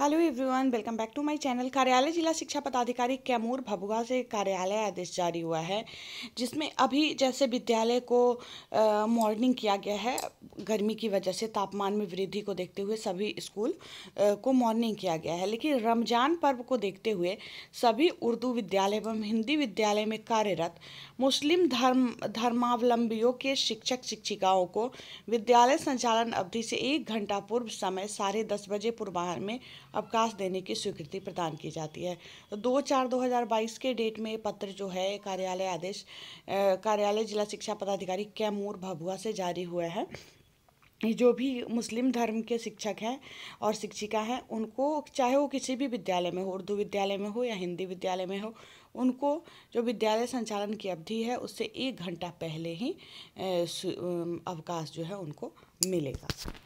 hello everyone welcome back to my channel कार्यालय जिला शिक्षा पदाधिकारी कैमूर भभुआ से कार्यालय आदेश जारी हुआ है जिसमें अभी जैसे विद्यालय को मॉर्निंग किया गया है गर्मी की वजह से तापमान में वृद्धि को देखते हुए सभी स्कूल को मॉर्निंग किया गया है लेकिन रमजान पर्व को देखते हुए सभी उर्दू विद्यालय एवं हिंदी विद्यालय में कार्यरत मुस्लिम धर्म धर्मावलंबियों के शिक्षक शिक्षिकाओं को विद्यालय संचालन अवधि से एक घंटा पूर्व समय साढ़े दस बजे पूर्वाह में अवकाश देने की स्वीकृति प्रदान की जाती है दो चार दो हज़ार बाईस के डेट में पत्र जो है कार्यालय आदेश कार्यालय जिला शिक्षा पदाधिकारी कैमूर भभुआ से जारी हुआ है जो भी मुस्लिम धर्म के शिक्षक हैं और शिक्षिका हैं उनको चाहे वो किसी भी विद्यालय में हो उर्दू विद्यालय में हो या हिंदी विद्यालय में हो उनको जो विद्यालय संचालन की अवधि है उससे एक घंटा पहले ही अवकाश जो है उनको मिलेगा